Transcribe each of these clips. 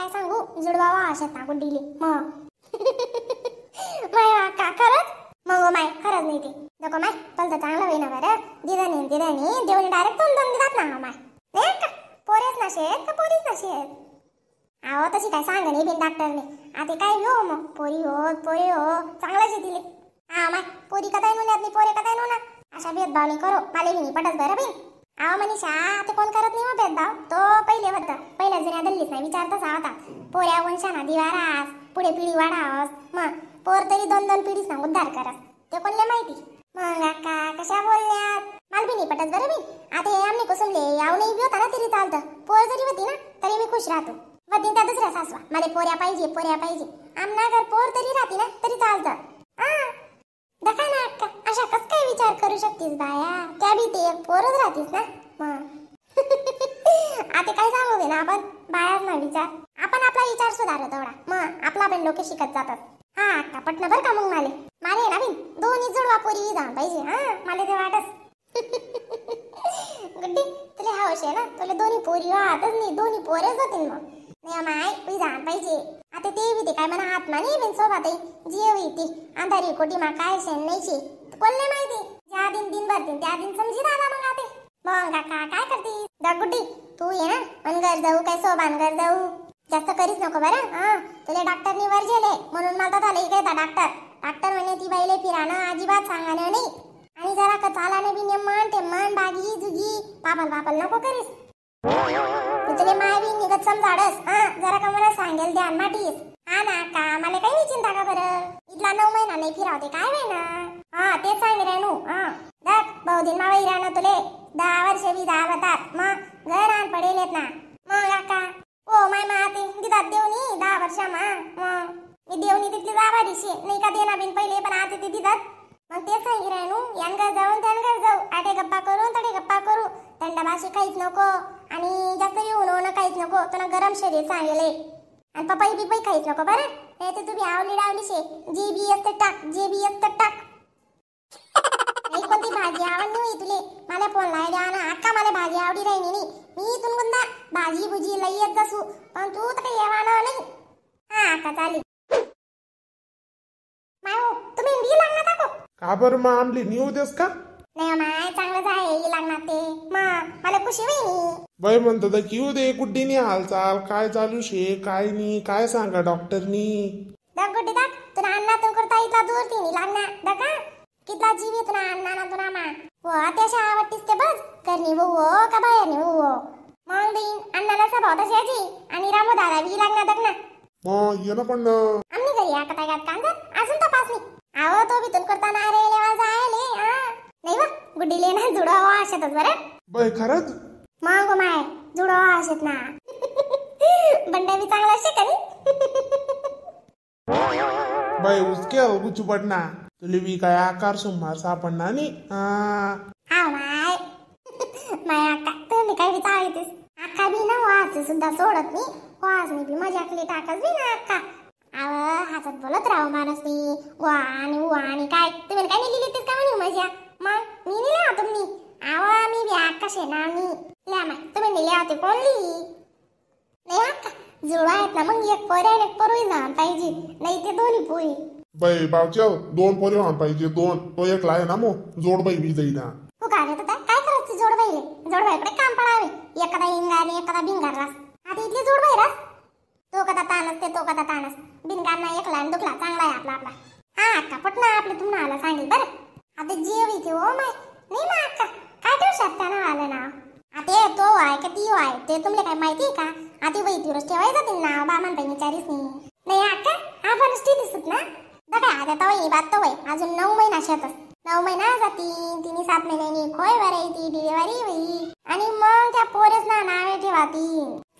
काय सांगू जुडवावा अशात टाकून दिली मग माय का खरंच मग माय खरंच नाही ते नको माय पण तर चांगलं होईना बरं दिदानी दिदानी देऊन डायरेक्ट दोन दोन दिदात ना माय का पोरेच नशेत का पोरीच नशेत अहो तशी काय सांग नाही बिन डॉक्टरने आता काय हो मग पोरी हो पोरी हो चांगलं दिले हा माय पोरी कथा नाही पोरे कदा नाही अशा भेदभाव नाही करो माले पटत बरं बिन आव मनीषा आता कोण करत नाही मग हो भेदभाव तो पहिले होत पहिले जुन्या दल्लीच नाही विचार तसा होता पोऱ्या वंशाना दिवारास पुढे पिढी वाढावस मग पोर तरी दोन दोन पिढीच ना उद्धार करस ते कोणले माहिती मग अक्का कशा बोलण्यात मला बी नाही पटत बरं मी आता हे आम्ही कुसुमले याव नाही बी होता ना तरी चालतं पोर जरी होती ना तरी मी खुश राहतो वतीन त्या दुसऱ्या सासवा मला पोऱ्या पाहिजे पोऱ्या पाहिजे आमना घर पोर तरी राहते ना तरी चालतं शकतीस बाया त्या बी ते एक पोरच राहतीस ना मग आता काय सांगू दे ना आपण बायाच ना विचार आपण आपला विचार सुधारत तेवढा मग आपला पण लोक शिकत जातात हा आता पटना बरं का मग माले माले ना बिन दोन्ही जुडवा पोरी जाऊन पाहिजे हा माले ते वाटस गुड्डी तुला हवश आहे ना तुला दोन्ही पोरी वाटच नाही दोन्ही पोरेच होतील मग नाही हो माय मी जाण पाहिजे आता ते बी ते काय म्हणा हात बिन सोबत जीव येते अंधारी कोटी मा काय शेण नाही कोणले माहिती ज्या दिन दिन भरतील त्या दिन समजी दादा मग आते मग काका काय करते दगुटी तू ये ना घर जाऊ काय घर जाऊ जास्त करीस नको बरं हा तुला डॉक्टरनी वर गेले म्हणून मला आले इकडे डॉक्टर डॉक्टर म्हणे ती बाईले फिराणं अजिबात सांगाणं नाही आणि जरा का नाही बी नेमान ते मन बागी जुगी पापल पापल नको करीस तुले माय बी निघत समजाडस हा जरा का मला सांगेल ध्यान माटीस हा ना का मला काही चिंता का बरं इथला नऊ महिना नाही फिरावते काय वेळ ना हा तेच आहे रानू हा दग बहुदिन मावळी राहणं तुले दहा वर्ष मी दहा होतात मग घर आण पडेल ना मग आका ओ माय माते दिदात देवनी दहा वर्षा मा मग मी देवनी तिथली जावा दिशी नाही का देना बिन पहिले पण आते ती दिदात मग तेच आहे रानू यांगर जाऊन त्यांगर जाऊ आटे गप्पा करून तडे गप्पा करू थंडमाशी काहीच नको आणि जास्त येऊन होणं काहीच नको तुला गरम शरीर सांगेल आणि पपाई बिपाई काहीच नको बरं ते तुम्ही आवली डावली शे जे बी असतं टाक जे बी असतं टाक कोणती भाजी आवडली होई तुले मला फोन लाय द्या ना अक्का मला भाजी आवडी राहिली नी मी इथून गुंदा भाजी भुजी लई येत जसू पण तू तर येवा ना नाही हा आका चालेल मायो हो, तुम्ही इंडी लागणार का को का बर मा आमली नी देस का नाही हो, माय चांगलं आहे ही लागणार ते मग मला खुशी होईनी बाई म्हणतात की उद्या कुड्डीनी हालचाल काय चालू शे काय नी काय सांगा डॉक्टरनी दगडी दाख तुला अन्नातून करता इतला दूर नी लागणार दका कितला जीव येत ना नाना तो नामा वो हो, अत्याशा आवडतीस ते बस करणी वो का बाहेर नि वो मग सब अण्णाला स्वभाव तशाची आणि रामू दादा बी लागणार तक ना मग ये ना पण आम्ही घरी आता काय गात कांदा अजून तपासणी आहो तो भी तुन भीतून करताना अरे लेवा जायले हा नाही वा गुडीले ना जुडावा अशातच बरं बाय खरंच मग माय जुडावा अशात ना बंड्या भी चांगला शिकली बाय उसके गुचू पडना तुले काय आकार सुमार सापडणार नाही हा माय माय काय विचारितेस आका बी ना वाज सुद्धा सोडत नाही वाज मी बी मजाकली टाकत बी ना अक्का आव हसत बोलत राव माणूस मी वा आणि वा आणि काय तुम्ही काय नेली लिहितेस का म्हणे मजा मग मी नाही आहो तुम्ही आव मी बी आका शेना मी ल्या माय तुम्ही नेले आहो ते कोण लिही नाही आका जुळवा आहेत ना मग एक पोर आणि एक पोरी जाण पाहिजे नाही ते दोन्ही पोरी बाई बावचेव दोन पोरी होणार पाहिजे दोन तो एक लाय ना मो जोडबाई बी जाईना हो का रे काय करायचं जोडबाईले जोडबाईकडे काम पडावे एखादा इंगार एखादा बिंगार रास आता इथली जोडबाई रास तो कदा तानस ते तो कदा तानस बिनगार ना एकला आणि दुखला चांगला आहे आपला आपला हा अक्का पटना आपले तुम्हाला आला सांगेल बरं आता जीव इथे ओ हो माय नाही ना अक्का काय करू शकता ना आलं ना आता तो आहे का ती आहे ते तुमले काय माहिती आहे का आधी वैतीवरच ठेवायचं ते नाव बामान बहिणीच्या रिसनी नाही अक्का आपण दिसत ना बघा आता तो ही बात तो वय अजून नऊ महिना शेतच नऊ महिना जाती तिने सात महिन्यांनी खोय वराई डिलिव्हरी होई आणि मग त्या पोरेस ना नावे ठेवाती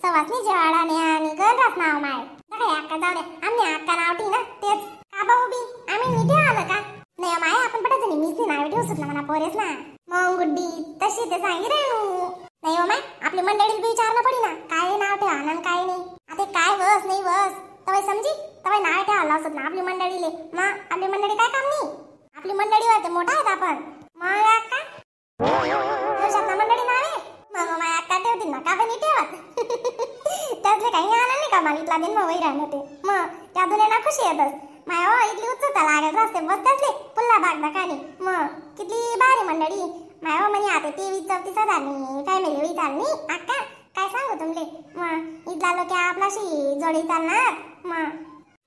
सवासनी ने आणि गणरात नाव माय बघा अक्का जाऊ दे आम्ही अक्का नाव ठी ना तेच का बाऊबी बी आम्ही निठे आलो का नाही माय आपण पटत नाही मीच नावे ठेवू सुटला म्हणा पोरेस ना मग गुड्डी तशी ते सांगी नु नाही हो माय आपली मंडळी विचारणं पडी ना काय नाव ठेवा ना काय नाही आता काय वस नाही वस तवाई समजी तवा नाव हल्ला असत ना आपली मंडळीले मग आपली मंडळी काय काम नाही आपली मंडळी होते मोठा आहेत आपण मग अक्का मंडळी नाव आहे मग माय अक्का ठेवतील ना का पण ठेवत त्यातले काही आलं नाही का मागितला दिन मग वैराण होते मग त्या ना खुशी येतच माय हो इथली उत्सुकता लागे रस्ते बस त्यातले पुल्ला भाग काही मग किती भारी मंडळी माय हो म्हणे आता तेवीस चौतीस हजार नाही फॅमिली वीस नाही अक्का काय सांगू तुमले मग इथला लोक आपलाशी जोडी चालणार मग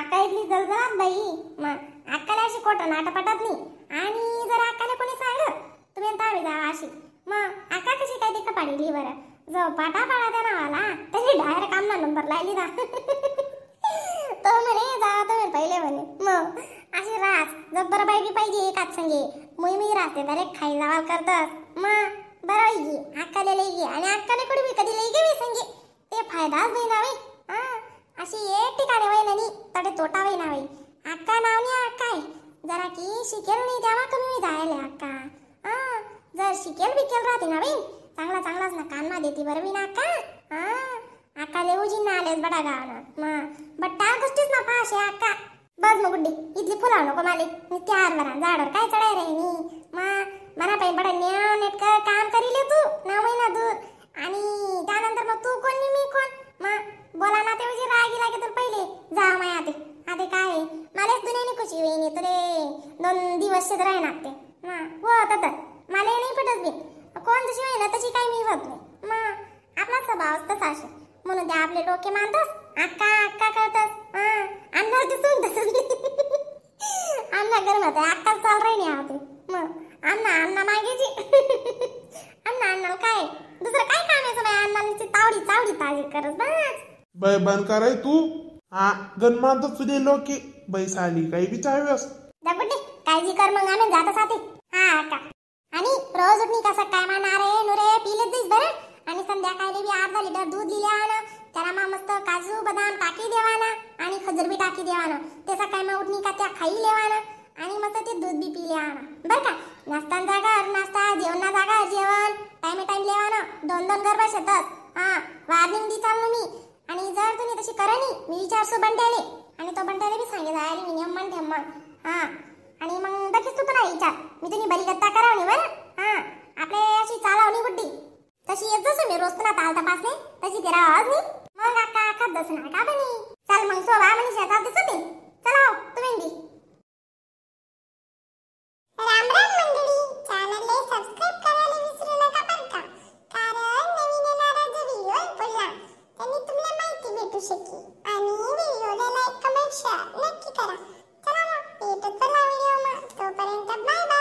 आका इथली जलजलात बाई मग अक्काला अशी कोटं नाटपटात आणि जर अक्काला कोणी सांगलं तुम्ही तावे जा अशी मग आका कशी काय ते कपाडी बरं जो पाटा पाडा त्या नावाला डायर डायरेक्ट आमना नंबर लायली जा तो म्हणे जा तुम्ही पहिले म्हणे मग अशी रास जब्बर बाई बी पाहिजे एकाच संगे मुई मी राहते एक खाई जावाल करतात मग बरं गी लई गे आणि अक्काला कुठे बी कधी लई गे संगे ते फायदाच नाही जावे अशी एक ठिकाणी वय ननी तडे तोटा वय ना अक्का नाव अक्का आहे जरा की शिकेल नाही द्यावा कमी जायले अक्का हा जर शिकेल बिकेल राहते ना बाई चांगला चांगलाच ना कानमा देते बरं मी ना अक्का हा अक्का लेऊजी ना आलेस बडा गावानं मा बट्टा गोष्टीच ना पाशे अक्का बस मग गुड्डी इथली फुलाव नको माले मी त्यार बरा झाडवर काय चढाय रे मी मा मना पाहिजे बडा न्या नेटकं काम ले तू ना महिना दूध आणि त्यानंतर मग तू कोण मी कोण मा बोला ना तेव्हा जी रागी लागे तर पहिले जा माय आते आते काय आहे मलाच दुनियाने खुशी होईन तर रे दोन दिवस शेत राही ते हा हो आता तर मला नाही पटत बी कोण जशी ना तशी काय मी होत नाही मा आपला स्वभाव तसा असे म्हणून त्या आपले डोके मानतस अक्का अक्का करतस आ आमदार दिसून तसंच आमना गरमत अक्का चाल राही नाही मा मग अन्ना आमना मागेची अन्ना अन्ना काय दुसरं काय काम आहे बाय अण्णा तावडी तावडी ताजी करत बस बै बंद कर तू हा गणमान तो तुझे की बैसाली काही विचारव्यस दापुटी काळजी कर मग आम्ही जात साथे हा का आणि रोज उठणी कसं काय मारणार आहे नुरे पीले दिस अनि आणि संध्याकाळी भी आधा लिटर दूध दिले आणा त्याला माँ मस्त काजू बदाम टाकी देवाना आणि खजूर भी टाकी देवाना ते सकाळी मग उठणी का त्या खाई लेवाना आणि मस्त ते दूध बी पिले आणा बरं का नाश्ता जागा नाश्ता जेवणा जागा जेवण टाइम टाइम लेवाना दोन दोन गरबा शेतात हा वार्निंग दी चालू मी आणि जर तुम्ही तशी करणी मी विचारसो बंट्याले आणि तो बंट्याले भी सांगे जायले मी नियम म्हणते मग हा आणि मग लगेच तू तुला विचार मी तुम्ही गत्ता करावनी बरं हा आपले अशी चालावणी बुड्डी तशी येत जसं मी रोज तुला ताल तपासले तशी ते राहत मी मग अक्का अख्खा जसं का बनी चल मग सोबा मनीषा तू शेकी आणि व्हिडिओला लाईक कमेंट शेअर नक्की करा चला मग येतो चला व्हिडिओ मग तोपर्यंत बाय बाय